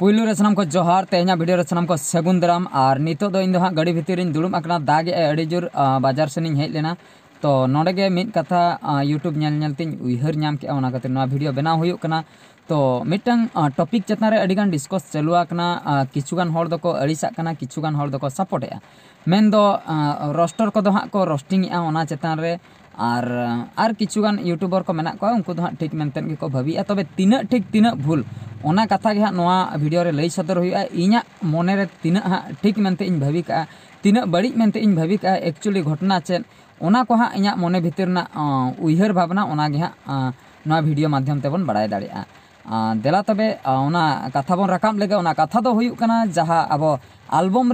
पुलू रसनाम को जोहार तेना भिडियो रसनाम को सगुन दाराम और नितो दो इन गाड़ी भितर इन दुड़ुम दागे अड़ी जोर बाजार से हेज लेना तो नोडे मिट कथा यूट्यूब नेल नेलतिन उइहर नाम के भिडियो कते नोवा बनाव हुयो तो मिट्टन टॉपिक चतान रे अडीगान डिस्कस चलुआ कना किछुगान हर दको अड़ीसा कना किछुगान हर दको सपोर्टेआ मेन दो रोस्टर को दो हां को रोस्टिंग आ ओना चतान रे और और किछुगान यूट्यूबर को मेना को उनको दो हां ठीक मेनते को भबी तबे तीना ठीक तीना भूल ओना कथा के हाँ भिडियो लै सदर हो मन तना हाँ ठीक मनते भाविक तीना बड़ी मनते भाविक एक्चुअली घटना चे को हाँ मन भितर उहर भावना हाँ भिडियो माध्यम तेब बड़ा दाड़ा देला तब कथा बन रकाम लगे कथा तो होना जहाँ अब आलबम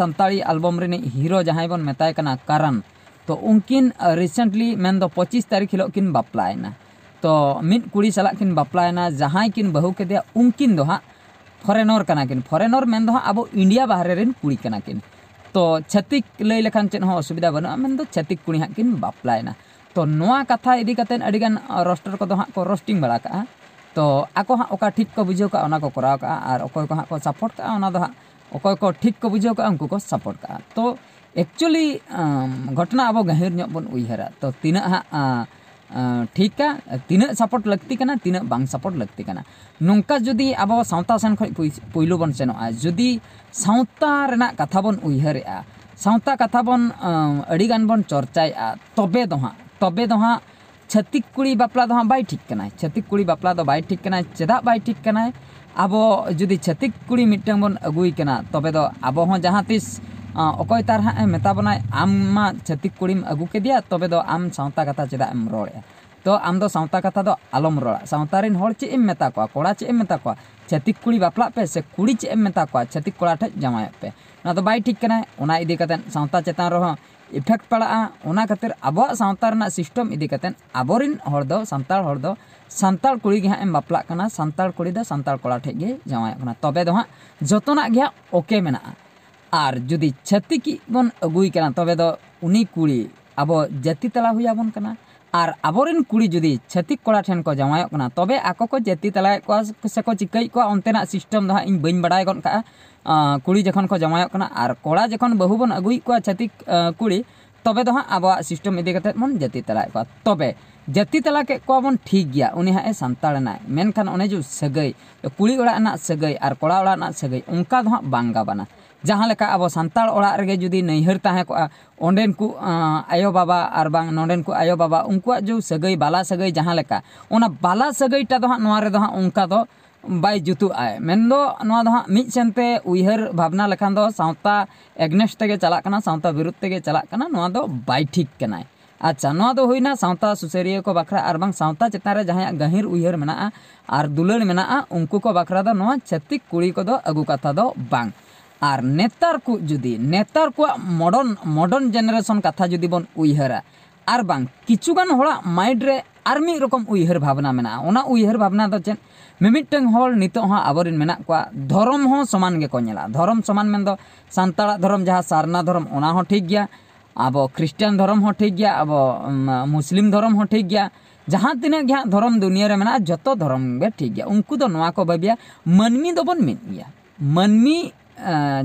सानी आलबम हिरो जहाँ बन मत करण तो उनकिन रिसेंटली मेन पचिस तारीख हिलोकिन बापलाना तो मिड कुड़ी सलाक किन जहाँ किन बहू के दिया उनकिन दो हाँ फॉरेनर कना किन फॉरेनर मेन दो हाँ अब इंडिया बाहर रेन कुड़ी कना किन तो छतिक लय लेखान चेन हो असुविधा बनुआ मेन दो छतिक कुड़ी हाँ किन बापलायना तो नोआ कथा इदी कतेन अडिगन रोस्टर को दो हाँ को रोस्टिंग बड़ा का तो आको हाँ ओका ठीक को बुझे का को कराव का और ओकोय को हाँ को सपोर्ट का ओना दो हाँ ओकोय को ठीक को बुझे का उनको को सपोर्ट का तो एक्चुअली घटना अब गहिर बन उहरा तो तीना हाँ ᱴᱷᱤᱠᱟ ᱛᱤᱱᱟᱹᱜ ᱥᱟᱯᱳᱨᱴ ᱞᱟᱹᱠᱛᱤ ᱠᱟᱱᱟ ᱛᱤᱱᱟᱹᱜ ᱵᱟᱝ ᱥᱟᱯᱳᱨᱴ ᱞᱟᱹᱠᱛᱤ ᱠᱟᱱᱟ ᱱᱚᱝᱠᱟ ᱡᱩᱫᱤ ᱟᱵᱚ ᱥᱟᱶᱛᱟ ᱥᱮᱱ ᱠᱷᱚᱱ ᱯᱳᱭᱞᱳ ᱵᱚᱱ ᱥᱮᱱᱚᱜᱼᱟ ᱡᱩᱫᱤ ᱥᱟᱶᱛᱟ ᱨᱮᱱᱟᱜ ᱠᱟᱛᱷᱟ ᱵᱚᱱ ᱩᱭᱦᱟᱹᱨᱮᱜᱼᱟ ᱥᱟᱶᱛᱟ ᱠᱟᱛᱷᱟ ᱵᱚᱱ ᱟᱹᱰᱤᱜᱟᱱ ᱵᱚᱱ ᱪᱚᱨᱪᱟᱭᱮᱜᱼᱟ ᱛᱚᱵᱮ ᱫᱚ ᱦᱟᱸᱜ ᱛᱚᱵᱮ ᱫᱚ ᱦᱟᱸᱜ ᱪᱷᱟᱹᱛᱤᱠ ᱠᱩᱲᱤ ᱵᱟᱯᱞᱟ ᱫᱚ ᱦᱟᱸᱜ ᱵᱟᱭ ᱴᱷᱤᱠ ᱠᱟᱱᱟ ᱪᱷᱟᱹᱛᱤᱠ ᱠᱩᱲᱤ ᱵᱟᱯᱞᱟ ᱫᱚ ᱵᱟᱭ ᱴᱷᱤᱠ ᱠᱟᱱᱟ ᱪᱮᱫᱟᱜ ᱵᱟᱭ ᱴᱷᱤᱠ ᱠᱟᱱᱟ ᱟᱵᱚ ᱡᱩᱫᱤ ᱪᱷᱟᱹᱛᱤᱠ ᱠᱩᱲᱤ ᱢᱤᱫᱴᱟᱝ ᱵᱚᱱ ᱟᱹᱜᱩᱭ ᱠᱟᱱᱟ ᱛᱚᱵᱮ ᱫᱚ ᱟᱵᱚ ᱦᱚᱸ ᱡᱟᱦᱟᱸ ᱛᱤᱥ अकय तार हाँ मेताबन आम छतिक कुड़ीम अगू के तब तो आम सावता कथा चेदा एम रड़े तो आम दो सावता कथा तो आलम रड़ा सांता रिन चेम मेता को कड़ा चेम मेता को छतिक कुड़ी बापला पे से कुड़ी चेम मेता को छतिक कड़ा ठे जमाय पे ना तो बै ठीक करना इदीकते सावता चेतान रो इफेक्ट पड़ा खातिर अब सावता सिसटम इदीकते अब सानताल सानताल कुड़ी हाँ बापला सानताल कुड़ी सानताल कड़ा ठेगे जमाय तबे तो हाँ जतना गे ओके मेना ᱟᱨ ᱡᱩᱫᱤ ᱪᱷᱟᱹᱛᱤᱠ ᱵᱚᱱ ᱟᱹᱜᱩᱭ ᱠᱟᱱᱟ ᱛᱚᱵᱮ ᱫᱚ ᱩᱱᱤ ᱠᱩᱲᱤ ᱟᱵᱚ ᱡᱟᱹᱛᱤ ᱛᱟᱞᱟ ᱦᱩᱭᱟᱵᱚᱱ ᱠᱟᱱᱟ ᱟᱨ ᱟᱵᱚᱨᱮᱱ ᱠᱩᱲᱤ ᱡᱩᱫᱤ ᱪᱷᱟᱹᱛᱤᱠ ᱠᱚᱲᱟ ᱴᱷᱮᱱ ᱠᱚ ᱡᱟᱶᱟᱭᱚᱜ ᱠᱟᱱᱟ ᱛᱚᱵᱮ ᱟᱠᱚ ᱠᱚ ᱡᱟᱹᱛᱤ ᱛᱟᱞᱟᱭᱮᱫ ᱠᱚᱣᱟ ᱥᱮᱠᱚ ᱪᱤᱠᱟᱹᱭᱮᱫ ᱠᱚᱣᱟ ᱚᱱᱛᱮᱱᱟᱜ ᱥᱤᱥᱴᱮᱢ ᱫᱚ ᱦᱟᱸᱜ ᱤᱧ ᱵᱟᱹᱧ ᱵᱟᱰᱟᱭ ᱜᱚᱫ ᱠᱟᱜᱼᱟ ᱠᱩᱲᱤ ᱡᱚᱠᱷᱚᱱ ᱠᱚ ᱡᱟᱶᱟᱭᱚᱜ ᱠᱟᱱᱟ ᱟᱨ ᱠᱚᱲᱟ ᱡᱚᱠᱷᱚᱱ ᱵᱟᱹᱦᱩ ᱵᱚᱱ ᱟᱹᱜᱩᱭᱮᱫ ᱠᱚᱣᱟ ᱪᱷᱟᱹᱛᱤᱠ ᱠᱩᱲᱤ ᱛᱚᱵᱮ ᱫᱚ ᱦᱟᱸᱜ ᱟᱵᱚᱣᱟᱜ ᱥᱤᱥᱴᱮᱢ ᱤᱫᱤ ᱠᱟᱛᱮᱫ ᱵᱚᱱ ᱡᱟᱹᱛᱤ ᱛᱟᱞᱟᱭᱮᱫ ᱠᱚᱣᱟ ᱛᱚᱵᱮ ᱡᱟᱹᱛᱤ ᱛᱟᱞᱟ ᱠᱮᱫ ᱠᱚᱣᱟ ᱵᱚᱱ ᱴᱷᱤᱠ ᱜᱮᱭᱟ ᱩᱱᱤ ᱦᱟᱸᱜ ᱮ ᱥᱟᱱᱛᱟᱲ ᱮᱱᱟᱭ ᱢᱮᱱᱠᱷᱟᱱ ᱚᱱᱮ ᱡᱮ ᱥᱟᱹᱜᱟᱹᱭ ᱠᱩᱲᱤ ᱚᱲᱟᱜ ᱨᱮᱱᱟᱜ ᱥᱟᱹᱜᱟᱹᱭ ᱟᱨ ᱠᱚᱲᱟ ᱚᱲᱟᱜ ᱨᱮᱱᱟᱜ ᱥᱟᱹᱜᱟᱹᱭ ᱚᱱᱠᱟ ᱫᱚ ᱦᱟᱸᱜ ᱵᱟᱝ ᱜᱟᱵᱟᱱᱟ जहाँ अब सानाड़े जुदी नैहर तहक ओंडन को आयो बाबा और बांग नोडन को आयो बाबा उनको जो सगई बाला सगई जहाँ लेका बाला सगई टादा उनका दो बै जुतुआए मन दोनते उहर भावना लेखान सांता एगनेस तक चलना सांता विरुद्ध तक चलना बै ठीक अच्छा ना तो होना सांता सुसरिया को बखरा और सांता चितान जहाँ गहिर उहर मे दुल मेना उनको को बखरा छतिक कुड़ी को अगू कथा बांग ᱟᱨ ᱱᱮᱛᱟᱨ ᱠᱚ ᱡᱩᱫᱤ ᱱᱮᱛᱟᱨ ᱠᱚᱣᱟᱜ ᱢᱚᱰᱟᱨᱱ ᱢᱚᱰᱟᱨᱱ ᱡᱮᱱᱟᱨᱮᱥᱚᱱ ᱠᱟᱛᱷᱟ ᱡᱩᱫᱤ ᱵᱚᱱ ᱩᱭᱦᱟᱹᱨᱟ ᱟᱨ ᱵᱟᱝ ᱠᱤᱪᱷᱩᱜᱟᱱ ᱦᱚᱲᱟᱜ ᱢᱟᱭᱤᱱᱰ ᱨᱮ ᱟᱨ ᱢᱤᱫ ᱨᱚᱠᱚᱢ ᱩᱭᱦᱟᱹᱨ ᱵᱷᱟᱵᱽᱱᱟ ᱢᱮᱱᱟᱜᱼᱟ ᱚᱱᱟ ᱩᱭᱦᱟᱹᱨ ᱵᱷᱟᱵᱽᱱᱟ ᱫᱚ ᱪᱮᱫ ᱢᱤᱢᱤᱫᱴᱟᱝ ᱦᱚᱲ ᱱᱤᱛᱚᱜ ᱦᱚᱸ ᱟᱵᱚᱨᱮᱱ ᱢᱮᱱᱟᱜ ᱠᱚᱣᱟ ᱫᱷᱚᱨᱚᱢ ᱦᱚᱸ ᱥᱚᱢᱟᱱ ᱜᱮᱠᱚ ᱧᱮᱞᱟ ᱫᱷᱚᱨᱚᱢ ᱥᱚᱢᱟᱱ ᱢᱮᱱᱫᱚ ᱥᱟᱱᱛᱟᱲᱟᱜ ᱫᱷᱚᱨᱚᱢ ᱡᱟᱦᱟᱸ ᱥᱟᱨᱱᱟ ᱫᱷᱚᱨᱚᱢ ᱚᱱᱟ ᱦᱚᱸ ᱴᱷᱤᱠ ᱜᱮᱭᱟ ᱟᱵᱚ ᱠᱷᱨᱤᱥᱴᱟᱱ ᱫᱷᱚᱨᱚᱢ ᱦᱚᱸ ᱴᱷᱤᱠ ᱜᱮᱭᱟ ᱟᱵᱚ ᱢᱩᱥᱞᱤᱢ ᱫᱷᱚᱨᱚᱢ ᱦᱚᱸ ᱴᱷᱤᱠ ᱜᱮᱭᱟ ᱡᱟᱦᱟᱸ ᱛᱤᱱᱟᱹᱜ ᱜᱮ ᱦᱟᱸᱜ ᱫᱷᱚᱨᱚᱢ ᱫᱩᱱᱤᱭᱟᱹ ᱨᱮ ᱢᱮᱱᱟᱜᱼᱟ ᱡᱚᱛᱚ ᱫᱷᱚᱨᱚᱢ ᱜᱮ ᱴᱷᱤᱠ ᱜᱮᱭᱟ ᱩᱱᱠᱩ ᱫᱚ ᱱᱚᱣᱟ ᱠᱚ ᱵᱷᱟᱹᱵᱤᱭᱟ ᱢᱟᱹᱱᱢᱤ ᱫᱚᱵᱚᱱ ᱢᱤᱫ ᱜᱮᱭᱟ ᱢᱟᱹᱱᱢᱤ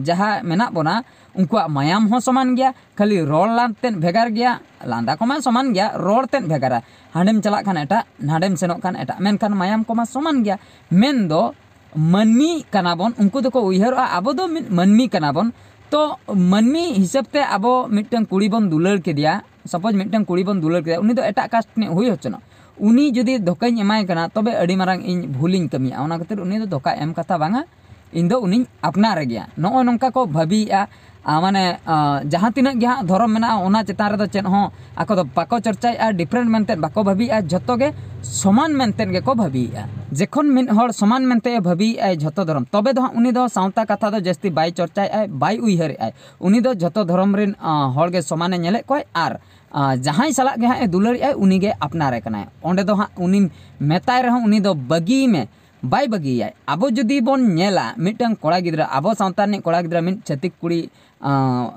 ᱡᱟᱦᱟᱸ ᱢᱮᱱᱟᱜ ᱵᱚᱱᱟ ᱩᱱᱠᱩᱣᱟᱜ ᱢᱟᱭᱟᱢ ᱦᱚᱸ ᱥᱚᱢᱟᱱ ᱜᱮᱭᱟ ᱠᱷᱟᱹᱞᱤ ᱨᱚᱲ ᱞᱟᱸᱫᱛᱮᱫ ᱵᱷᱮᱜᱟᱨ ᱜᱮᱭᱟ ᱞᱟᱸᱫᱟ ᱠᱚᱢᱟ ᱥᱚᱢᱟᱱ ᱜᱮᱭᱟ ᱨᱚᱲ ᱛᱮᱫ ᱵᱷᱮᱜᱟᱨᱟ ᱦᱟᱸᱰᱮᱢ ᱪᱟᱞᱟᱜ ᱠᱷᱟᱱ ᱮᱴᱟᱜ ᱱᱟᱰᱮᱢ ᱥᱮᱱᱚᱜ ᱠᱷᱟᱱ ᱮᱴᱟᱜ ᱢᱮᱱᱠᱷᱟᱱ ᱢᱟᱭᱟᱢ ᱠᱚᱢᱟ ᱥᱚᱢᱟᱱ ᱜᱮᱭᱟ ᱢᱮᱱᱫᱚ ᱢᱟᱹᱱᱢᱤ ᱠᱟᱱᱟᱵᱚᱱ ᱩᱱᱠᱩ ᱫᱚᱠᱚ ᱩᱭᱦᱟᱹᱨᱚᱜᱼᱟ ᱟᱵᱚ ᱫᱚ ᱢᱤᱫ ᱢᱟᱹᱱᱢᱤ ᱠᱟᱱᱟᱵᱚᱱ ᱛᱚ ᱢᱟᱹᱱᱢᱤ ᱦᱤᱥᱟᱹᱵ ᱛᱮ ᱟᱵᱚ ᱢᱤᱫᱴᱟᱝ ᱠᱩᱲᱤ ᱵᱚᱱ ᱫᱩᱞᱟᱹᱲ ᱠᱮᱫᱮᱭᱟ ᱥᱟᱯᱳᱡ ᱢᱤᱫᱴᱟᱝ ᱠᱩᱲᱤ ᱵᱚᱱ ᱫᱩᱞᱟᱹᱲ ᱠᱮᱫᱮᱭᱟ ᱩᱱᱤ ᱫᱚ ᱮᱴᱟᱜ ᱠᱟᱥᱴ ᱨᱤᱱᱤᱡ ᱦᱩᱭ ᱦᱚᱪᱚᱱᱚᱜ ᱩᱱᱤ ᱡᱩᱫᱤ ᱫᱷᱚᱠᱟᱧ ᱮᱢᱟᱭ ᱠᱟᱱᱟ ᱛᱚᱵᱮ ᱟᱹᱰᱤ ᱢᱟᱨᱟᱝ ᱤᱧ ᱵᱷᱩᱞᱤᱧ ᱠᱟᱹᱢᱤᱭᱟ ᱚᱱᱟ ᱠᱷᱟᱹᱛᱤᱨ ᱩᱱᱤ ᱫᱚ ᱫᱷᱚᱠᱟ ᱮᱢ ᱠᱟᱛᱷᱟ ᱵᱟᱝᱟ इन दो अपनारे नो ना को भाभी माने जहाँ तीन हाँ धरम मेना चितान रो चे आको बाको चर्चा डिफ्रेंट मनते बाको भाभी जो गे समान मनते को भाभी जेखन मिन समान मनते भाभी जो धरम तबे तो उन सावता कथा तो जस्ती बै चर्चा बै उहर उन जो धरम रे समान नेले को आर जहाँ सलाह गे हाँ दुलारे उनगे अपनारे अंत हाँ उन मेता रहे उन बगी में ಬಾಯ ಬಗ್ಗ ಅಂತ ಕೂಡ ಗಿದ್ರಾ ಛತಿಕ ಕುಡಿ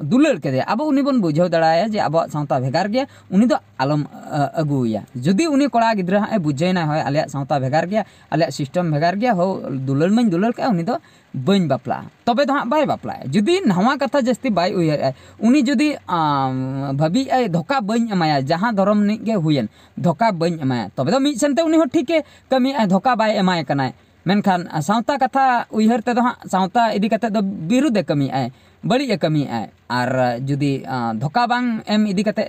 ᱫᱩᱞᱟᱹᱲ ᱠᱮᱫᱮᱭᱟ ᱟᱵᱚ ᱩᱱᱤ ᱵᱚᱱ ᱵᱩᱡᱷᱟᱹᱣ ᱫᱟᱲᱮᱭᱟᱭᱟ ᱡᱮ ᱟᱵᱚᱣᱟᱜ ᱥᱟᱶᱛᱟ ᱵᱷᱮᱜᱟᱨ ᱜᱮᱭᱟ ᱩᱱᱤ ᱫᱚ ᱟᱞᱚᱢ ᱟᱹᱜᱩᱣᱟᱭᱟ ᱡᱩᱫᱤ ᱩᱱᱤ ᱠᱚᱲᱟ ᱜᱤᱫᱽᱨᱟᱹ ᱦᱟᱸᱜ ᱮ ᱵᱩᱡᱷᱟᱹᱣᱮᱱᱟ ᱦᱳᱭ ᱟᱞᱮᱭᱟᱜ ᱥᱟᱶᱛᱟ ᱵᱷᱮᱜᱟᱨ ᱜᱮᱭᱟ ᱟᱞᱮᱭᱟᱜ ᱥᱤᱥᱴᱮᱢ ᱵᱷᱮᱜᱟᱨ ᱜᱮᱭᱟ ᱦᱳ ᱫᱩᱞᱟᱹᱲ ᱢᱟᱧ ᱫᱩᱞᱟᱹᱲ ᱠᱮᱜᱼᱟ ᱩᱱᱤ ᱫᱚ ᱵᱟᱹᱧ ᱵᱟᱯᱞᱟᱜᱼᱟ ᱛᱚᱵᱮ ᱫᱚ ᱦᱟᱸᱜ ᱵᱟᱭ ᱵᱟᱯᱞᱟᱜᱼᱟ ᱡᱩᱫᱤ ᱱᱟᱣᱟ ᱠᱟᱛᱷᱟ ᱡᱟᱹᱥᱛᱤ ᱵᱟᱭ ᱩᱭᱦᱟᱹᱨᱮᱜᱼᱟ ᱩᱱᱤ ᱡᱩᱫᱤ ᱵᱷᱟᱹᱵᱤ ᱟᱭ ᱫᱷᱚᱠᱟ ᱵᱟᱹᱧ ᱮᱢᱟᱭᱟ ᱡᱟᱦᱟᱸ ᱫᱷᱚᱨᱚᱢ ᱨᱤᱱᱤᱡ ᱜᱮ ᱦᱩᱭᱮᱱ ᱫᱷᱚᱠᱟ ᱵᱟᱹᱧ ᱮᱢᱟᱭᱟ ᱛᱚᱵᱮ ᱫᱚ ᱢᱤᱫ ᱥᱮᱱᱛᱮ ᱩᱱᱤ ᱦᱚᱸ ᱴᱷᱤᱠᱮ ᱠᱟᱹᱢᱤᱭᱮᱜᱼᱟ ᱫᱷᱚᱠᱟ ᱵᱟᱭ ᱮᱢᱟᱭ ᱠᱟᱱᱟᱭ ᱢᱮᱱᱠᱷᱟᱱ ᱥᱟᱶᱛᱟ ᱠᱟᱛᱷᱟ ᱩᱭᱦᱟᱹᱨ ᱛᱮᱫᱚ ᱦᱟᱸᱜ ᱥᱟᱶᱛᱟ ᱤᱫᱤ ᱠᱟᱛᱮᱫ ᱫᱚ ᱵᱤᱨᱩᱫᱽ ᱮ ᱠᱟᱹᱢᱤᱭᱮᱜᱼᱟᱭ बड़ी कमी आए और जुदी धोखा बांग एम इदीकते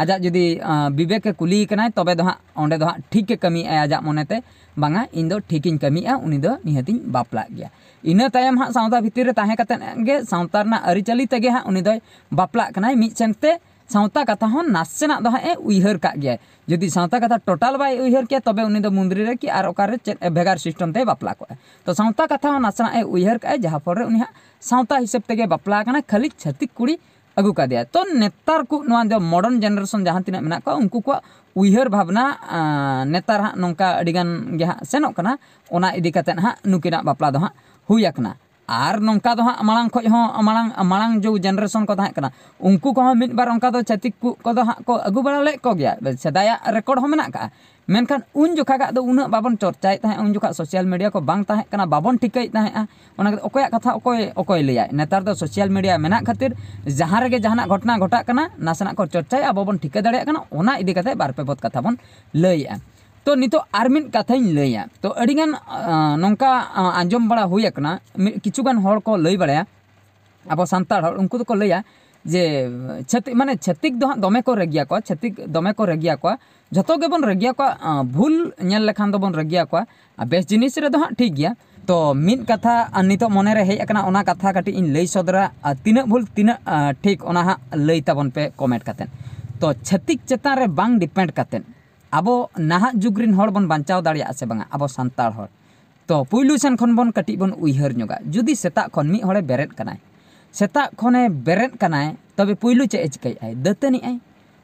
आज जदि विवेक कुली कना तब अंडे हाँ ठीक कमी आए आज मनते बांगा इन दो ठीक कमी उनी निहत बापला इनाम हाँ सावता भितर तहेकते सावतारिचाली तेगे हाँ उनी बापला मिट सेनते ᱥᱟᱶᱛᱟ ᱠᱟᱛᱷᱟ ᱦᱚᱸ ᱱᱟᱥᱮᱱᱟᱜ ᱫᱚ ᱦᱟᱸᱜ ᱮ ᱩᱭᱦᱟᱹᱨ ᱠᱟᱜ ᱜᱮᱭᱟ ᱡᱩᱫᱤ ᱥᱟᱶᱛᱟ ᱠᱟᱛᱷᱟ ᱴᱳᱴᱟᱞ ᱵᱟᱭ ᱩᱭᱦᱟᱹᱨ ᱠᱮᱭᱟ ᱛᱚᱵᱮ ᱩᱱᱤ ᱫᱚ ᱢᱩᱱᱫᱨᱤ ᱨᱮ ᱠᱤ ᱟᱨ ᱚᱠᱟᱨᱮ ᱪᱮᱫ ᱵᱷᱮᱜᱟᱨ ᱥᱤᱥᱴᱮᱢ ᱛᱮ ᱵᱟᱯᱞᱟ ᱠᱚᱜᱼᱟ ᱛᱚ ᱥᱟᱶᱛᱟ ᱠᱟᱛᱷᱟ ᱦᱚᱸ ᱱᱟᱥᱮᱱᱟᱜ ᱮ ᱩᱭᱦᱟᱹᱨ ᱠᱟᱜᱼᱟ ᱡᱟᱦᱟᱸ ᱯᱚᱨᱮ ᱩᱱᱤ ᱦᱟᱸᱜ ᱥᱟᱶᱛᱟ ᱦᱤᱥᱟᱹᱵ ᱛᱮᱜᱮ ᱵᱟᱯᱞᱟ ᱟᱠᱟᱱᱟ ᱠᱷᱟᱹᱞᱤ ᱪᱷᱟᱹᱛᱤᱠ ᱠᱩᱲᱤ अगू का दिया तो नेतार को मॉडर्न जेनरेशन जहाँ तीन मे उनको को उहर भावना नेतार हाँ नौका सेनों इदी कते हाँ नुकिन बापला दो हाँ हुई ᱟᱨ ᱱᱚᱝᱠᱟ ᱫᱚ ᱦᱟᱸᱜ ᱢᱟᱲᱟᱝ ᱠᱷᱚᱡ ᱦᱚᱸ ᱢᱟᱲᱟᱝ ᱢᱟᱲᱟᱝ ᱡᱩᱜᱽ ᱡᱮᱱᱟᱨᱮᱥᱚᱱ ᱠᱚ ᱛᱟᱦᱮᱸ ᱠᱟᱱᱟ ᱩᱱᱠᱩ ᱠᱚᱦᱚᱸ ᱢᱤᱫ ᱵᱟᱨ ᱚᱱᱠᱟ ᱫᱚ ᱪᱷᱟᱹᱛᱤᱠ ᱠᱚᱫᱚ ᱦᱟᱸᱜ ᱠᱚ ᱟᱹᱜᱩ ᱵᱟᱲᱟ ᱞᱮᱫ ᱠᱚᱜᱮᱭᱟ ᱥᱮᱫᱟᱭᱟᱜ ᱨᱮᱠᱚᱨᱰ ᱦᱚᱸ ᱢᱮᱱᱟᱜ ᱠᱟᱜᱼᱟ ᱢᱮᱱᱠᱷᱟᱱ ᱩᱱ ᱡᱚᱠᱷᱟᱜᱟᱜ ᱫᱚ ᱩᱱᱟᱹᱜ ᱵᱟᱵᱚᱱ ᱪᱚᱨᱪᱟᱭᱮᱫ ᱛᱟᱦᱮᱸᱜ ᱩᱱ ᱡᱚᱠᱷᱟᱜ ᱥᱳᱥᱤᱭᱟᱞ ᱢᱤᱰᱤᱭᱟ ᱠᱚ ᱵᱟᱝ ᱛᱟᱦᱮᱸ ᱠᱟᱱᱟ ᱵᱟᱵᱚᱱ ᱴᱷᱤᱠᱟᱹᱭᱮᱫ ᱛᱟᱦᱮᱸᱜᱼᱟ ᱚᱱᱟ ᱠᱷᱟᱹᱛᱤᱨ ᱚᱠᱚᱭᱟᱜ ᱠᱟᱛᱷᱟ ᱚᱠᱚᱭ ᱚᱠᱚᱭ ᱞᱟᱹᱭᱟᱭ ᱱᱮᱛᱟᱨ ᱫᱚ ᱥᱳᱥᱤᱭᱟᱞ ᱢᱤᱰᱤᱭᱟ ᱢᱮᱱᱟᱜ ᱠᱷᱟᱹᱛᱤᱨ ᱡᱟᱦᱟᱸ ᱨᱮᱜᱮ ᱡᱟᱦᱟᱱᱟᱜ ᱜᱷᱚᱴᱚᱱᱟ ᱜᱷᱚᱴᱟᱜ ᱠᱟᱱᱟ ᱱᱟᱥᱮᱱᱟᱜ ᱠᱚ ᱪᱚᱨᱪᱟᱭᱟ ᱟᱵᱚ ᱵᱚᱱ ᱴᱷᱤᱠᱟᱹ ᱫᱟᱲᱮᱭᱟᱜ ᱠᱟᱱᱟ ᱚᱱᱟ ᱤᱫᱤ ᱠᱟᱛᱮ ᱵᱟᱨ ᱯᱮ ᱵᱚᱫ ᱠᱟᱛᱷᱟ ᱵᱚᱱ ᱞᱟᱹᱭᱮᱜᱼᱟ तो नित तो कथा लैया तो नौका आंजम बड़ा होना किचुगान लै बड़ा अब सानता उनको तो को लैया जे छतिक माने छतिक दो दमे को रेगे को छतिक दमे को रगिया को जो के बन रेगे को भूल नेल लेखान तो बन रेगे को बेस जिनिस रे दो ठीक गया तो मिन कथा नित मने रे हेकना ओना कथा कटी इन लई सदरा तिना भूल तिना ठीक ओना हा लई ताबन पे कमेंट कतेन तो छतिक चतान रे बांग डिपेंड कतेन ᱟᱵᱚ ᱱᱟᱦᱟᱜ ᱡᱩᱜᱽ ᱨᱮᱱ ᱦᱚᱲ ᱵᱚᱱ ᱵᱟᱧᱪᱟᱣ ᱫᱟᱲᱮᱭᱟᱜᱼᱟ ᱥᱮ ᱵᱟᱝᱟ ᱟᱵᱚ ᱥᱟᱱᱛᱟᱲ ᱦᱚᱲ ᱛᱚ ᱯᱩᱭᱞᱩ ᱥᱮᱱ ᱠᱷᱚᱱ ᱵᱚᱱ ᱠᱟᱹᱴᱤᱡ ᱵᱚᱱ ᱩᱭᱦᱟᱹᱨ ᱧᱚᱜᱟ ᱡᱩᱫᱤ ᱥᱮᱛᱟᱜ ᱠᱷᱚᱱ ᱢᱤᱫ ᱦᱚᱲᱮ ᱵᱮᱨᱮᱫ ᱠᱟᱱᱟᱭ ᱥᱮᱛᱟᱜ ᱠᱷᱚᱱᱮ ᱵᱮᱨᱮᱫ ᱠᱟᱱᱟᱭ ᱛᱚᱵᱮ ᱯᱩᱭᱞᱩ ᱪᱮᱫ ᱮ ᱪᱤᱠᱟᱹᱭᱮᱜᱼᱟᱭ ᱫᱟᱹᱛᱟᱹᱱᱤᱜᱼᱟᱭ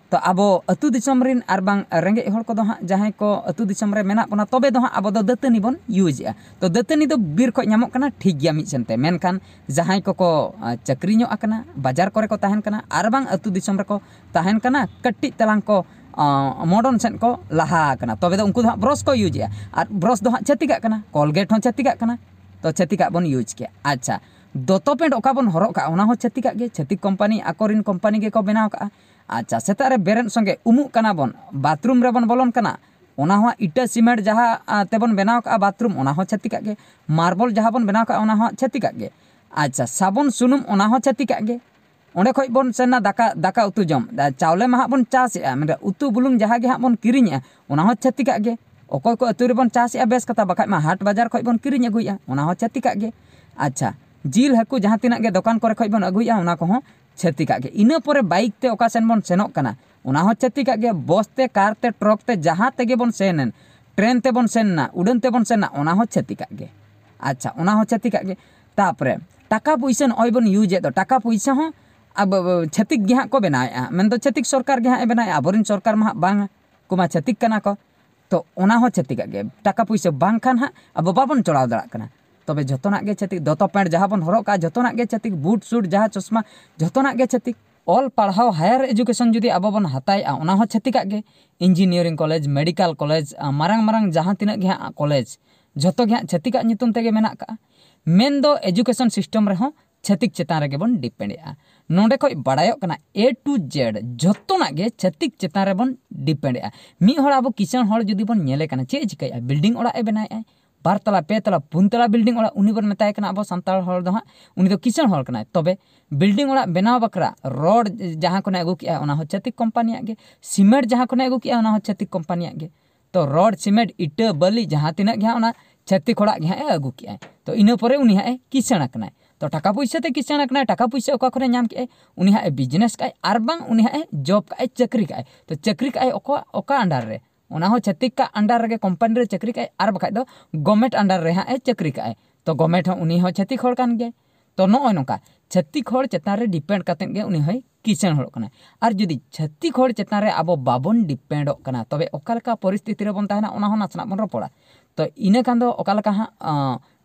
ᱛᱚ ᱟᱵᱚ ᱟᱹᱛᱩ ᱫᱤᱥᱚᱢ ᱨᱮᱱ ᱟᱨ ᱵᱟᱝ ᱨᱮᱸᱜᱮᱡ ᱦᱚᱲ ᱠᱚᱫᱚ ᱦᱟᱸᱜ ᱡᱟᱦᱟᱸᱭ ᱠᱚ ᱟᱹᱛᱩ ᱫᱤᱥᱚᱢ ᱨᱮ ᱢᱮᱱᱟᱜ ᱵᱚᱱᱟ ᱛᱚᱵᱮ ᱫᱚ ᱦᱟᱸᱜ ᱟᱵᱚ ᱫᱚ ᱫᱟᱹᱛᱟᱹᱱᱤ ᱵᱚᱱ ᱤᱭᱩᱡᱮᱜᱼᱟ ᱛᱚ ᱫᱟᱹᱛᱟᱹᱱᱤ ᱫᱚ ᱵᱤᱨ ᱠᱷᱚᱡ ᱧᱟᱢᱚᱜ ᱠᱟᱱᱟ ᱴᱷᱤᱠ ᱜᱮᱭᱟ ᱢᱤᱫ ᱥᱮᱱᱛᱮ ᱢᱮᱱᱠᱷᱟᱱ ᱡᱟᱦᱟᱸᱭ ᱠᱚᱠᱚ ᱪᱟᱹᱠᱨᱤ ᱧᱚᱜ ᱟᱠᱟᱱᱟ ᱵᱟᱡᱟᱨ ᱠᱚᱨᱮ ᱠᱚ ᱛᱟᱦᱮᱱ ᱠᱟᱱᱟ ᱟᱨ ᱵᱟᱝ ᱟᱹᱛᱩ ᱫᱤᱥᱚᱢ ᱨᱮᱠᱚ ᱛᱟᱦᱮᱱ ᱠᱟᱱᱟ ᱠᱟᱹᱴᱤᱡ ᱛᱟᱞᱟᱝ ᱠᱚ मॉडर्न अं, सेन को लहा तब तो, तो उनको हाँ ब्रश को यूजे और ब्रश तो हाँ छतिका कोलगेट हों छतिका तो छतिका हाँ तो हाँ तो बन यूज अच्छा। अच्छा, हाँ के अच्छा दत्त पेंट का बन हर का छतिका छतिक कम्पानी आको रिन कम्पानी को बनाव अच्छा सेतारे बेरेन संगे उमुकना बन बाथरूम बन बोलनकना ओना इटा सीमेंट जहाँ तेबन बनाव का बाथरूम छतिका मार्बल जहाँ बन बनाव छतिका अच्छा साबन सुनुम छतिका ᱚᱸᱰᱮ ᱠᱷᱚᱡ ᱵᱚᱱ ᱥᱮᱱᱟ ᱫᱟᱠᱟ ᱫᱟᱠᱟ ᱩᱛᱩ ᱡᱚᱢ ᱪᱟᱣᱞᱮ ᱢᱟ ᱦᱟᱸᱜ ᱵᱚᱱ ᱪᱟᱥᱮᱜᱼᱟ ᱢᱮᱱᱠᱷᱟᱱ ᱩᱛᱩ ᱵᱩᱞᱩᱝ ᱡᱟᱦᱟᱸ ᱜᱮ ᱦᱟᱸᱜ ᱵᱚᱱ ᱠᱤᱨᱤᱧᱮᱜᱼᱟ ᱚᱱᱟ ᱦᱚᱸ ᱪᱷᱟᱹᱛᱤᱠᱟᱜ ᱜᱮ ᱚᱠᱚᱭ ᱠᱚ ᱟᱹᱛᱩ ᱨᱮᱵᱚᱱ ᱪᱟᱥᱮᱜᱼᱟ ᱵᱮᱥ ᱠᱟᱛᱷᱟ ᱵᱟᱠᱷᱟᱡ ᱢᱟ ᱦᱟᱴ ᱵᱟᱡᱟᱨ ᱠᱷᱚᱡ ᱵᱚᱱ ᱠᱤᱨᱤᱧ ᱟᱹᱜᱩᱭᱮᱜᱼᱟ ᱚᱱᱟ ᱦᱚᱸ ᱪᱷᱟᱹᱛᱤᱠᱟᱜ ᱜᱮ ᱟᱪᱪᱷᱟ ᱡᱤᱞ ᱦᱟᱹᱠᱩ ᱡᱟᱦᱟᱸ ᱛᱤᱱᱟᱹᱜ ᱜᱮ ᱫᱚᱠᱟᱱ ᱠᱚᱨᱮ ᱠᱷᱚᱡ ᱵᱚᱱ ᱟᱹᱜᱩᱭᱮᱜᱼᱟ ᱚᱱᱟ ᱠᱚᱦᱚᱸ ᱪᱷᱟᱹᱛᱤᱠᱟᱜ ᱜᱮ ᱤᱱᱟᱹ ᱯᱚᱨᱮ ᱵᱟᱭᱤᱠ ᱛᱮ ᱚᱠᱟ ᱥᱮᱱ ᱵᱚᱱ ᱥᱮᱱᱚᱜ ᱠᱟᱱᱟ ᱚᱱᱟ ᱦᱚᱸ ᱪᱷᱟᱹᱛᱤᱠᱟᱜ ᱜᱮ ᱵᱚᱥ ᱛᱮ ᱠᱟᱨ ᱛᱮ ᱴᱨᱚᱠ ᱛᱮ ᱡᱟᱦᱟᱸ ᱛᱮᱜᱮ ᱵᱚᱱ ᱥᱮᱱᱮᱱ ᱴᱨᱮᱱ ᱛᱮᱵᱚᱱ ᱥᱮᱱᱱᱟ ᱩᱰᱟᱹᱱ ᱛᱮᱵᱚᱱ ᱥᱮᱱᱱᱟ ᱚᱱᱟ ᱦᱚᱸ ᱪᱷᱟᱹᱛᱤᱠᱟᱜ ᱜᱮ ᱟᱪᱪᱷᱟ ᱚᱱᱟ ᱦᱚᱸ ᱪᱷᱟᱹᱛᱤᱠᱟᱜ ᱜᱮ ᱛᱟᱯᱚᱨᱮ ᱴᱟᱠᱟ ᱯᱩᱭᱥᱟᱹ ᱱᱚᱜᱼᱚᱭ ᱵᱚᱱ ᱤᱭᱩᱡᱮᱫ ᱫᱚ ᱴᱟᱠᱟ ᱯᱩᱭᱥᱟᱹ ᱦᱚᱸ अब छतिक गेहा को बनाए हाँ। मन तो छतिक सरकार गेहा बनाया अब सरकार में हाँ कुमा छतिक कना को तो ओना हो छतिक गे टाका पैसा बांग खान हाँ अब बाबन चढ़ाव दाड़ा तबे जतना गे छतिक दतो पेंट जहाँ बन हर जतना गे छतिक बूट सूट जहाँ चश्मा जतना गे छतिक ऑल पढ़ाओ हायर एजुकेशन जुदी अब बन हताया ओना हो छतिक गे इंजीनियरिंग कॉलेज मेडिकल कॉलेज मारंग मारंग जहाँ तीन गे हाँ, कॉलेज जो गे छतिक हाँ मेना का मेन दो एजुकेशन सिस्टम रहा छतिक चेतान रेब डिपेंड नोडे खड़ा ए टू जेड जो छतिक चेतान रेब डिपेंड मीड अब किसान जुदी बनले चे चिका है बिल्डिंग बनाए बार तला पे तला पुन तला बिल्डिंग बन उन्हीं अब सानी किसान है तबे बिल्डिंग बनाव बाखरा रड जहाँ खुने अगुक छतिक कम्पानी सीमेंट जहाँ खुने अगुक छतिक कम्पानी तो रोड सीमेंट इटा बाली जहाँ तीन छतिक अगुक तो इनपर उन्हीं किसान है ᱛᱚ ᱴᱟᱠᱟ ᱯᱚᱭᱥᱟ ᱛᱮ ᱠᱤᱥᱟᱹᱬ ᱟᱠᱟᱱᱟᱭ ᱴᱟᱠᱟ ᱯᱚᱭᱥᱟ ᱚᱠᱟ ᱠᱷᱚᱱᱮ ᱧᱟᱢ ᱠᱮᱜᱼᱟᱭ ᱩᱱᱤ ᱦᱟᱸᱜ ᱮ ᱵᱤᱡᱽᱱᱮᱥ ᱠᱟᱜᱼᱟᱭ ᱟᱨ ᱵᱟᱝ ᱩᱱᱤ ᱦᱟᱸᱜ ᱮ ᱡᱚᱵ ᱠᱟᱜᱼᱟᱭ ᱪᱟᱹᱠᱨᱤ ᱠᱟᱜᱼᱟᱭ ᱛᱚ ᱪᱟᱹᱠᱨᱤ ᱠᱟᱜᱼᱟᱭ ᱚᱠᱟ ᱚᱠᱟ ᱟᱱᱰᱟᱨ ᱨᱮ ᱚᱱᱟ ᱦᱚᱸ ᱪᱷᱟᱹᱛᱤᱠ ᱠᱟᱜ ᱟᱱᱰᱟᱨ ᱨᱮᱜᱮ ᱠᱳᱢᱯᱟᱱᱤ ᱨᱮ ᱪᱟᱹᱠᱨᱤ ᱠᱟᱜᱼᱟᱭ ᱟᱨ ᱵᱟᱠᱷᱟᱡ ᱫᱚ ᱜᱚᱢᱮᱴ ᱟᱱᱰᱟᱨ ᱨᱮ ᱦᱟᱸᱜ ᱮ ᱪᱟᱹᱠᱨᱤ ᱠᱟᱜᱼᱟᱭ ᱛᱚ ᱜᱚᱢᱮᱴ ᱦᱚᱸ ᱩᱱᱤ ᱦᱚᱸ ᱪᱷᱟᱹᱛᱤᱠ ᱦᱚᱲ ᱠᱟᱱ ᱜᱮᱭᱟᱭ ᱛᱚ ᱱᱚᱜᱼᱚᱭ ᱱᱚᱝᱠᱟ ᱪᱷᱟᱹᱛᱤᱠ ᱦᱚᱲ ᱪᱮᱛᱟᱱ ᱨᱮ ᱰᱤᱯᱮᱱᱰ ᱠᱟᱛᱮᱫ ᱜᱮ ᱩᱱᱤ ᱦᱚᱸᱭ ᱠᱤᱥᱟᱹᱬ ᱦᱚᱲ ᱠᱟᱱᱟᱭ ᱟᱨ ᱡᱩᱫᱤ ᱪᱷᱟᱹᱛᱤᱠ ᱦᱚᱲ ᱪᱮᱛᱟᱱ ᱨᱮ ᱟᱵᱚ ᱵᱟᱵᱚᱱ ᱰᱤᱯᱮᱱᱰᱚᱜ ᱠᱟᱱᱟ ᱛᱚᱵᱮ ᱚᱠᱟ ᱞᱮᱠᱟ ᱯᱚᱨᱤᱥᱛᱷᱤᱛᱤ ᱨᱮᱵᱚᱱ ᱛᱟᱦᱮᱱᱟ ᱚᱱᱟ ᱦᱚᱸ ᱱᱟᱥᱮᱱᱟᱜ ᱵᱚᱱ ᱨᱚᱯᱚᱲᱟ ᱛᱚ ᱤᱱᱟᱹ ᱠᱷᱟᱱ ᱫᱚ ᱚᱠᱟ ᱞᱮᱠᱟ ᱦᱟᱸᱜ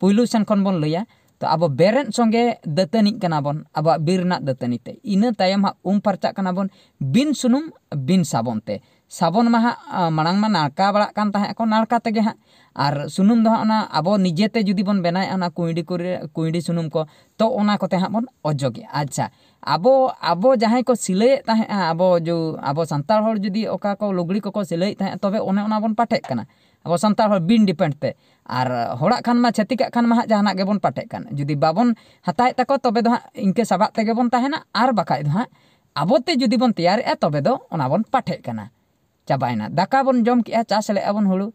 ᱯᱩᱭᱞᱩ ᱥᱮᱱ ᱠᱷᱚᱱ ᱵᱚᱱ ᱞᱟᱹᱭᱟ ᱛᱚ ᱟᱵᱚ ᱵᱮᱨᱮᱫ ᱥᱚᱸᱜᱮ ᱫᱟᱹᱛᱟᱹᱱᱤᱜ ᱠᱟᱱᱟ ᱵᱚᱱ ᱟᱵᱚᱣᱟᱜ ᱵᱤᱨ ᱨᱮᱱᱟᱜ ᱫᱟᱹᱛᱟᱹᱱᱤ ᱛᱮ ᱤᱱᱟᱹ ᱛᱟᱭᱚᱢ ᱦᱟᱸᱜ ᱩᱢ ᱯᱷᱟᱨᱪᱟᱜ ᱠᱟᱱᱟ ᱵᱚᱱ ᱵᱤᱱ ᱥᱩᱱᱩᱢ ᱵᱤᱱ ᱥᱟᱵᱚᱱ ᱛᱮ ᱥᱟᱵᱚᱱ ᱢᱟ ᱦᱟᱸᱜ ᱢᱟᱲᱟᱝ ᱢᱟ ᱱᱟᱲᱠᱟ ᱵᱟᱲᱟᱜ ᱠᱟᱱ ᱛᱟᱦᱮᱸᱜ ᱠᱚ ᱱᱟᱲᱠᱟ ᱛᱮᱜᱮ ᱦᱟᱸᱜ ᱟᱨ ᱥᱩᱱᱩᱢ ᱫᱚ ᱦᱟᱸᱜ ᱚᱱᱟ ᱟᱵᱚ ᱱᱤᱡᱮᱛᱮ ᱡᱩᱫᱤ ᱵᱚᱱ ᱵᱮᱱᱟᱣᱮᱜᱼᱟ ᱚᱱᱟ ᱠᱩᱸᱭᱰᱤ ᱠᱚᱨᱮ ᱠᱩᱸᱭᱰᱤ ᱥᱩᱱᱩᱢ ᱠᱚ ᱛᱚ ᱚᱱᱟ ᱠᱚᱛᱮ ᱦᱟᱸᱜ ᱵᱚᱱ ᱚᱡᱚᱜᱮᱜᱼᱟ ᱟᱪᱪᱷᱟ ᱟᱵᱚ ᱟᱵᱚ ᱡᱟᱦᱟᱸᱭ ᱠᱚ ᱥᱤᱞᱟᱹᱭᱮᱫ ᱛᱟᱦᱮᱸᱜᱼᱟ ᱟᱵᱚ ᱡᱚ ᱟᱵᱚ ᱥᱟᱱᱛᱟᱲ ᱦᱚᱲ ᱡᱩᱫᱤ ᱚᱠᱟ ᱠᱚ ᱞᱩᱜᱽᱲᱤ ᱠᱚᱠᱚ ᱥᱤᱞᱟᱹᱭᱮᱫ ᱛᱟᱦᱮᱸᱜ ᱛᱚᱵᱮ ᱚᱱᱮ ᱚᱱᱟ ᱵᱚᱱ ᱯᱟᱴᱷᱮᱜ ᱠᱟᱱᱟ ᱟᱵᱚ ᱥᱟᱱᱛᱟᱲ ᱦᱚᱲ ᱵᱤᱱ ᱰᱤᱯᱮᱱᱰ ᱛᱮ ᱟᱨ ᱦᱚᱲᱟᱜ ᱠᱷᱟᱱ ᱢᱟ ᱪᱷᱟᱹᱛᱤᱠᱟᱜ ᱠᱷᱟᱱ ᱢᱟ ᱦᱟᱸᱜ ᱡᱟᱦᱟᱱᱟᱜ ᱜᱮᱵᱚᱱ ᱯᱟᱴᱮᱜ ᱠᱟᱱ ᱡᱩᱫᱤ ᱵᱟᱵᱚᱱ ᱦᱟᱛᱟᱣᱮᱫ ᱛᱟᱠᱚ ᱛᱚᱵᱮ ᱫᱚ ᱦᱟᱸᱜ ᱤᱱᱠᱟᱹ ᱥᱟᱵᱟᱜ ᱛᱮᱜᱮ ᱵᱚᱱ ᱛᱟᱦᱮᱱᱟ ᱟᱨ ᱵᱟᱠᱷᱟᱡ ᱫᱚ ᱦᱟᱸᱜ ᱟᱵᱚᱛᱮ ᱡᱩᱫᱤ ᱵᱚᱱ ᱛᱮᱭᱟᱨᱮᱜᱼᱟ ᱛᱚᱵᱮ ᱫᱚ ᱚᱱᱟ ᱵᱚᱱ ᱯᱟᱴᱷᱮᱜ ᱠᱟᱱᱟ ᱪᱟᱵᱟᱭᱮᱱᱟ ᱫᱟᱠᱟ ᱵᱚᱱ ᱡᱚᱢ ᱠᱮᱜᱼᱟ ᱪᱟᱥ ᱞᱮᱜᱼᱟ ᱵᱚᱱ ᱦᱩᱲᱩ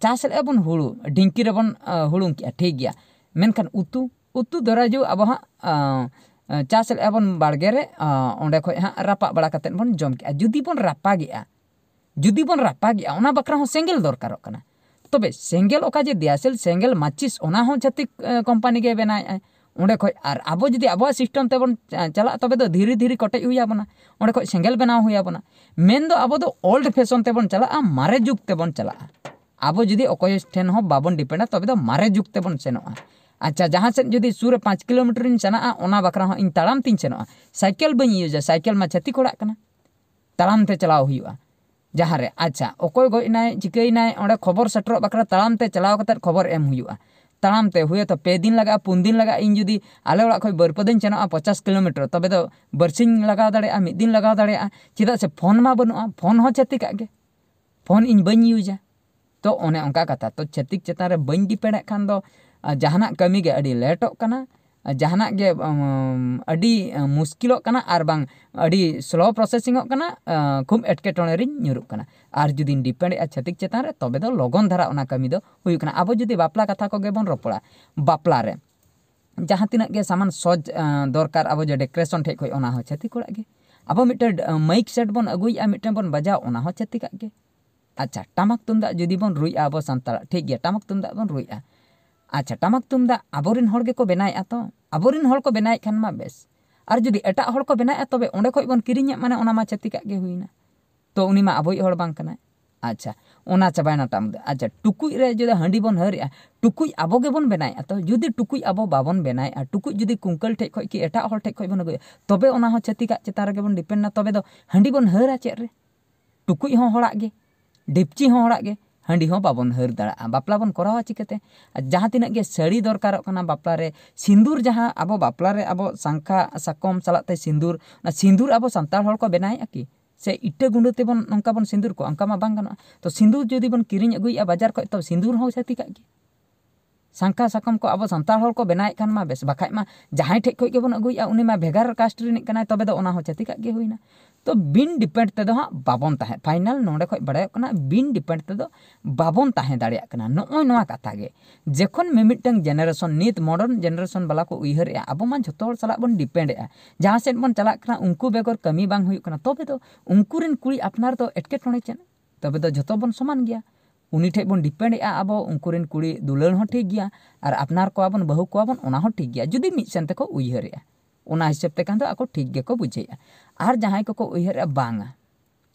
ᱪᱟᱥ ᱞᱮᱜᱼᱟ ᱵᱚᱱ ᱦᱩᱲᱩ ᱰᱷᱤᱝᱠᱤ ᱨᱮᱵᱚᱱ ᱦᱩᱲᱩᱝ ᱠᱮᱜᱼᱟ ᱴᱷᱤᱠ ᱜᱮᱭᱟ ᱢᱮᱱᱠᱷᱟᱱ ᱩᱛᱩ ᱩᱛᱩ ᱫᱚᱨᱟᱡᱩ ᱟᱵᱚ ᱦᱟᱸᱜ ᱪᱟᱥ ᱞᱮᱜᱼᱟ ᱵᱚᱱ ᱵᱟᱲᱜᱮ ᱨᱮ ᱚᱸᱰᱮ ᱠᱷᱚᱡ ᱦᱟᱸᱜ ᱨᱟᱯᱟᱜ ᱵᱟᱲᱟ ᱠᱟᱛᱮᱫ ᱵᱚᱱ ᱡᱚᱢ ᱠᱮᱜᱼᱟ ᱡᱩᱫᱤ ᱵᱚᱱ ᱨᱟᱯᱟᱜᱮᱜᱼᱟ जुदी बन रापा बखरा सेंगल दरकार तब सेंगल अका जे दियासेल सेंगल माचिस छतिक कम्पानी के बनाए उड़े खर अब जी अब सिसटम तब चला तब तो धीरे धीरे कटे हुईबना उड़े खो सेंगल बना हुईबना मेन अब तो तो ओल्ड फैशन तब चला मारे जुग तब चला अब जी ठेन बाबन डिपेंडा तब मारे जुग तब अच्छा जहाँ सब जी सुर पाँच किलोमीटर सेनाखरा तड़ाम तीन सेनोगा सैकेल बूजा सैकेल में छतिक तड़ाम चलाव हुआ जहाँ अच्छा अकय गजन चिकाय खबर सेटर बाखड़ा तड़ाते चलाव खबर एम तड़ाते हुए तो पे दिन लगा पुन दिन लगे इन जुदी आले बरपदा चेन पचास किलोमीटर तब तो बरसिंग लगा दाड़ा मिद दिन लगा दाड़ा चेदा से फोन में बनू फोन छतिक फोन इन बूजा तो अने कथा तो छतिक चतान बी डिपेड खान जहाँ कमी लेटो करना ᱡᱟᱦᱟᱱᱟᱜ ᱜᱮ ᱟᱹᱰᱤ ᱢᱩᱥᱠᱤᱞᱚᱜ ᱠᱟᱱᱟ ᱟᱨ ᱵᱟᱝ ᱟᱹᱰᱤ ᱥᱞᱳ ᱯᱨᱚᱥᱮᱥᱤᱝᱚᱜ ᱠᱟᱱᱟ ᱠᱷᱩᱵ ᱮᱴᱠᱮᱴᱚᱬᱮ ᱨᱤᱧ ᱧᱩᱨᱩᱜ ᱠᱟᱱᱟ ᱟᱨ ᱡᱩᱫᱤᱧ ᱰᱤᱯᱮᱱᱰᱮᱜᱼᱟ ᱪᱷᱟᱹᱛᱤᱠ ᱪᱮᱛᱟᱱ ᱨᱮ ᱛᱚᱵᱮ ᱫᱚ ᱞᱚᱜᱚᱱ ᱫᱷᱟᱨᱟ ᱚᱱᱟ ᱠᱟᱹᱢᱤ ᱫᱚ ᱦᱩᱭᱩᱜ ᱠᱟᱱᱟ ᱟᱵᱚ ᱡᱩᱫᱤ ᱵᱟᱯᱞᱟ ᱠᱟᱛᱷᱟ ᱠᱚᱜᱮ ᱵᱚᱱ ᱨᱚᱯᱚᱲᱟ ᱵᱟᱯᱞᱟ ᱨᱮ ᱡᱟᱦᱟᱸ ᱛᱤᱱᱟᱹᱜ ᱜᱮ ᱥᱟᱢᱟᱱ ᱥᱚᱡᱽ ᱫᱚᱨᱠᱟᱨ ᱟᱵᱚ ᱡᱮ ᱰᱮᱠᱳᱨᱮᱥᱚᱱ ᱴᱷᱮᱡ ᱠᱷᱚᱡ ᱚᱱᱟ ᱦᱚᱸ ᱪᱷᱟᱹᱛᱤᱠ ᱚᱲᱟᱜ ᱜᱮ ᱟᱵᱚ ᱢᱤᱫᱴᱮᱱ ᱢᱟᱭᱤᱠ ᱥᱮᱴ ᱵᱚᱱ ᱟᱹᱜᱩᱭᱮᱜᱼᱟ ᱢᱤᱫᱴᱮᱱ ᱵᱚᱱ ᱵᱟᱡᱟᱣ ᱚᱱᱟ ᱦᱚᱸ ᱪᱷᱟᱹᱛᱤᱠᱟᱜ ᱜᱮ ᱟᱪᱪᱷᱟ ᱴᱟᱢᱟᱠ ᱛᱩᱢᱫᱟᱜ ᱡᱩᱫᱤ ᱵᱚᱱ ᱨᱩᱭᱮᱜᱼᱟ ᱟᱵᱚ ᱥᱟᱱᱛᱟᱲᱟᱜ ᱴᱷᱤᱠ ᱜᱮᱭᱟ ᱴᱟᱢᱟᱠ ᱛᱩᱢᱫᱟᱜ ᱵᱚᱱ ᱨᱩᱭᱮᱜᱼᱟ আচ্ছা ตะม ক ตุมดา আব อริน হর เก কো বেনা আই আত আব อริน হল কো বেনা আই খানমা বেস আর যদি এটা হল কো বেনা আই তবে ওনে কোই বন কি ริ ঞে মানে ওনামা চতিকা গে হইনা তো উনিমা আবোই হড় บัง কানায় আচ্ছা ওনা চবাইনা ตัมเด আচ্ছা টুকুই রে জে হান্ডি বন হরিয়া টুকুই আবো গে বন বেনা আই আত যদি টুকুই আবো বাবন বেনা আই আর টুকুই যদি কুনকল ঠেক কই কি এটা হ ঠেক কই বন গয়ে তবে ওনা হ চতিকা চতার গে বন ডিপেন্ড না তবে দ হান্ডি বন হরা চে রে টুকুই হ හොড়া গে ডিপচি হ හොড়া গে ᱦᱟᱺᱰᱤ ᱦᱚᱸ ᱵᱟᱵᱚᱱ ᱦᱟᱹᱨ ᱫᱟᱲᱮᱭᱟᱜᱼᱟ ᱵᱟᱯᱞᱟ ᱵᱚᱱ ᱠᱚᱨᱟᱣᱟ ᱪᱤᱠᱟᱹᱛᱮ ᱡᱟᱦᱟᱸ ᱛᱤᱱᱟᱹᱜ ᱜᱮ ᱥᱟᱹᱲᱤ ᱫᱚᱨᱠᱟᱨᱚᱜ ᱠᱟᱱᱟ ᱵᱟᱯᱞᱟ ᱨᱮ ᱥᱤᱸᱫᱩᱨ ᱡᱟᱦᱟᱸ ᱟᱵᱚ ᱵᱟᱯᱞᱟ ᱨᱮ ᱟᱵᱚ ᱥᱟᱝᱠᱷᱟ ᱥᱟᱠᱚᱢ ᱥᱟᱞᱟᱜ ᱛᱮ ᱥᱤᱸᱫᱩᱨ ᱚᱱᱟ ᱥᱤᱸᱫᱩᱨ ᱟᱵᱚ ᱥᱟᱱᱛᱟᱲ ᱦᱚᱲ ᱠᱚ ᱵᱮᱱᱟᱣᱮᱫᱼᱟ ᱠᱤ ᱥᱮ ᱤᱴᱟᱹ ᱜᱩᱸᱰᱟᱹ ᱛᱮᱵᱚᱱ ᱱᱚᱝᱠᱟ ᱵᱚᱱ ᱥᱤᱸᱫᱩᱨ ᱠᱚᱣᱟ ᱚᱱᱠᱟ ᱢᱟ ᱵᱟᱝ ᱜᱟᱱᱚᱜᱼᱟ ᱛᱚ ᱥᱤᱸᱫᱩᱨ ᱡᱩᱫᱤ ᱵᱚᱱ ᱠᱤᱨᱤᱧ ᱟᱹᱜᱩᱭᱮᱫᱼᱟ ᱵᱟᱡᱟᱨ ᱠᱷᱚᱡ ᱛᱚ ᱥᱤᱸᱫᱩᱨ ᱦᱚᱸ ᱥᱟᱹᱛᱤ ᱠᱟᱜ ᱜᱮ ᱥᱟᱝᱠᱷᱟ ᱥᱟᱠᱟᱢ ᱠᱚ ᱟᱵᱚ ᱥᱟᱱᱛᱟᱲ ᱦᱚᱲ ᱠᱚ ᱵᱮᱱᱟᱣᱮᱫ ᱠᱷᱟᱱ ᱢᱟ ᱵᱮᱥ ᱵᱟᱠᱷᱟᱡ ᱢᱟ ᱡᱟᱦᱟᱸᱭ ᱴᱷᱮᱡ ᱠᱷᱚᱡ ᱜᱮᱵᱚᱱ ᱟᱹᱜᱩᱭᱮᱫᱼᱟ ᱩᱱᱤ ᱢᱟ ᱵᱷᱮᱜᱟᱨ ᱠᱟᱥᱴ ᱨᱤᱱᱤᱡ ᱠᱟᱱᱟᱭ ᱛᱚᱵᱮ ᱫᱚ ᱚᱱᱟ ᱦᱚᱸ ᱪᱷᱟᱹᱛᱤᱠᱟᱜ ᱜᱮ ᱦᱩᱭᱱᱟ तो बीन डिपेंड तेद हाँ बाबन फाइनल नोड़े खड़ा बीन डिपेंड तेद बाबन दिन कथा के जखन मेमिटन जेनरेशन नित मडर्न जेनरेशन बाला को उहर अब जो साला बन डिपेंडे जहाँ सेन बन चलना उनको बेगर कमी बाना तब तो उनकोन कुड़ी आपनार तो एटके चेन तब तो जो बन समान गया उन्हीं ठे बन डिपेंड अब उनकोन कुड़ी दुलन ठीक गया और आपनार को बन बहू को ठीक गया जुदी मिसेन उहर हिसाब तक ठीक बुझे ᱟᱨ ᱡᱟᱦᱟᱸᱭ ᱠᱚᱠᱚ ᱩᱭᱦᱟᱹᱨᱮᱜᱼᱟ ᱵᱟᱝᱟ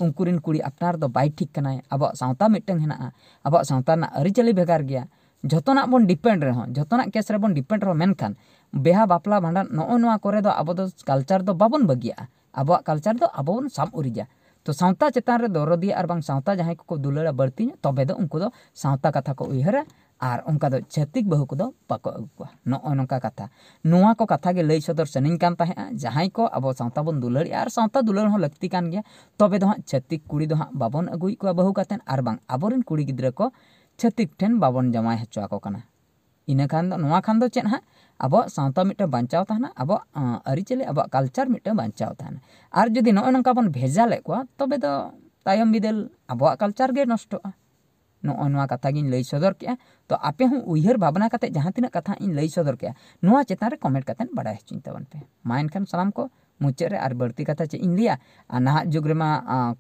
ᱩᱱᱠᱩ ᱨᱮᱱ ᱠᱩᱲᱤ ᱟᱯᱱᱟᱨ ᱫᱚ ᱵᱟᱭ ᱴᱷᱤᱠ ᱠᱟᱱᱟᱭ ᱟᱵᱚᱣᱟᱜ ᱥᱟᱶᱛᱟ ᱢᱤᱫᱴᱟᱝ ᱦᱮᱱᱟᱜᱼᱟ ᱟᱵᱚᱣᱟᱜ ᱥᱟᱶᱛᱟ ᱨᱮᱱᱟᱜ ᱟᱹᱨᱤᱪᱟᱹᱞᱤ ᱵᱷᱮᱜᱟᱨ ᱜᱮᱭᱟ ᱡᱚᱛᱚᱱᱟᱜ ᱵᱚᱱ ᱰᱤᱯᱮᱱᱰ ᱨᱮᱦᱚᱸ ᱡᱚᱛᱚᱱᱟᱜ ᱠᱮᱥ ᱨᱮᱵᱚᱱ ᱰᱤᱯᱮᱱᱰ ᱨᱮᱦᱚᱸ ᱢᱮᱱᱠᱷᱟᱱ ᱵᱮᱦᱟ ᱵᱟᱯᱞᱟ ᱵᱷᱟᱸᱰᱟᱱ ᱱᱚᱜᱼᱚ ᱱᱚᱣᱟ ᱠᱚᱨᱮ ᱫᱚ ᱟᱵᱚ ᱫᱚ ᱠᱟᱞᱪᱟᱨ ᱫᱚ ᱵᱟᱵᱚᱱ ᱵᱟᱹᱜᱤᱭᱟᱜᱼᱟ ᱟᱵᱚᱣᱟᱜ ᱠᱟᱞᱪᱟᱨ ᱫᱚ ᱟᱵᱚ ᱵᱚᱱ ᱥᱟᱵ ᱩᱨᱤᱡᱟ ᱛᱚ ᱥᱟᱶᱛᱟ ᱪᱮᱛᱟᱱ ᱨᱮ ᱫᱚᱨᱚᱫᱤᱭᱟ ᱟᱨ ᱵᱟᱝ ᱥᱟᱶᱛᱟ ᱡᱟᱦᱟᱸᱭ ᱠᱚᱠᱚ ᱫᱩᱞᱟᱹᱲᱟ ᱵᱟᱹᱲᱛᱤ ᱧᱚᱜ ᱛᱚᱵᱮ ᱫᱚ ᱩᱱᱠᱩ ᱫᱚ ᱥᱟᱶᱛᱟ ᱠᱟᱛᱷᱟ ᱠᱚ ᱩᱭᱦᱟᱹᱨᱟ ᱟᱨ ᱚᱱᱠᱟ ᱫᱚ ᱪᱷᱟᱹᱛᱤᱠ ᱵᱟᱹᱦᱩ ᱠᱚᱫᱚ ᱵᱟᱠᱚ ᱟᱹᱜᱩ ᱠᱚᱣᱟ ᱱᱚᱜᱼᱚ ᱱᱚᱝᱠᱟ ᱠᱟᱛᱷᱟ ᱱᱚᱣᱟ ᱠᱚ ᱠᱟᱛᱷᱟ ᱜᱮ ᱞᱟᱹᱭ ᱥᱚᱫᱚᱨ ᱥᱟᱱᱟᱧ ᱠᱟᱱ ᱛᱟᱦᱮᱸᱜᱼᱟ ᱡᱟᱦᱟᱸᱭ ᱠᱚ ᱟᱵᱚ ᱥᱟᱶᱛᱟ ᱵᱚᱱ ᱫᱩᱞᱟᱹᱲᱮᱜᱼᱟ ᱟᱨ ᱥᱟᱶᱛᱟ ᱫᱩᱞᱟᱹᱲ ᱦᱚᱸ ᱞᱟᱹᱠᱛᱤ ᱠᱟᱱ ᱜᱮᱭᱟ ᱛᱚᱵᱮ ᱫᱚ ᱦᱟᱸᱜ ᱪᱷᱟᱹᱛᱤᱠ ᱠᱩᱲᱤ ᱫᱚ ᱦᱟᱸᱜ ᱵᱟᱵᱚᱱ ᱟᱹᱜᱩᱭᱮᱫ ᱠᱚᱣᱟ ᱵᱟᱹᱦᱩ ᱠᱟᱛᱮᱫ ᱟᱨ ᱵᱟᱝ ᱟᱵᱚᱨᱮᱱ ᱠᱩᱲᱤ ᱜᱤᱫᱽᱨᱟᱹ ᱠᱚ ᱪᱷᱟᱹᱛᱤᱠ ᱴᱷᱮᱱ ᱵᱟᱵᱚᱱ ᱡᱟᱶᱟᱭ ᱦᱚᱪᱚ ᱟᱠᱚ ᱠᱟᱱᱟ ᱤᱱᱟᱹ ᱠᱷᱟᱱ ᱫᱚ ᱱᱚᱣᱟ ᱠᱷᱟᱱ ᱫᱚ ᱪᱮᱫ ᱦᱟᱸᱜ ᱟᱵᱚᱣᱟᱜ ᱥᱟᱶᱛᱟ ᱢᱤᱫᱴᱟᱝ ᱵᱟᱧᱪᱟᱣ ᱛᱟᱦᱮᱱᱟ ᱟᱵᱚᱣᱟᱜ ᱟᱹᱨᱤᱪᱟᱹᱞᱤ ᱟᱵᱚᱣᱟᱜ ᱠᱟᱞᱪᱟᱨ ᱢᱤᱫᱴᱟᱝ ᱵᱟᱧᱪᱟᱣ ᱛᱟᱦᱮᱱᱟ ᱟᱨ ᱡᱩᱫᱤ ᱱᱚᱜᱼᱚ ᱱᱚᱝᱠᱟ ᱵᱚᱱ ᱵᱷᱮᱡᱟ ᱞᱮᱫ ᱠᱚᱣᱟ ᱛᱚᱵᱮ ᱫᱚ ᱛᱟᱭᱚᱢ ᱵᱤᱫᱟᱹᱞ ᱟᱵᱚᱣᱟᱜ ᱠᱟᱞᱪᱟᱨ ᱜᱮ ᱱᱚᱥᱴᱚᱜᱼᱟ नौवा कथा लई सदर के तो आपे हूँ उइर भावना जहाँ तीन कथा लई सदर के चितान कमेंट कर बड़ा हेचुनताबनपे माँ इनखान सामान को मुचाद और बड़ती कथा चे लिया नाहक जुग रे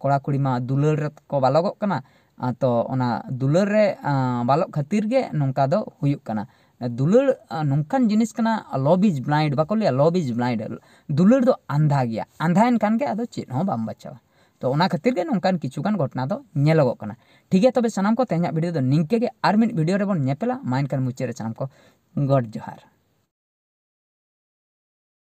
कड़ा कुड़ी मा दुल को बालोग तो दुल बालो खातिर नौका होना दुल नौकान जिनिस लव इज ब्लैंड बाको लिया लव इज ब्लैंड दुलड़ अंधा गया आंधा इनखान अब चेहरा बाम बचावा तो खातिर नौकान किचुगान घटना तो नलोगोक ठीक है तब सामान तेज भिडियो तो निकेगे और मिट्टी भिडियो रेबेला माइनकान मुचादे सामान गड जोहार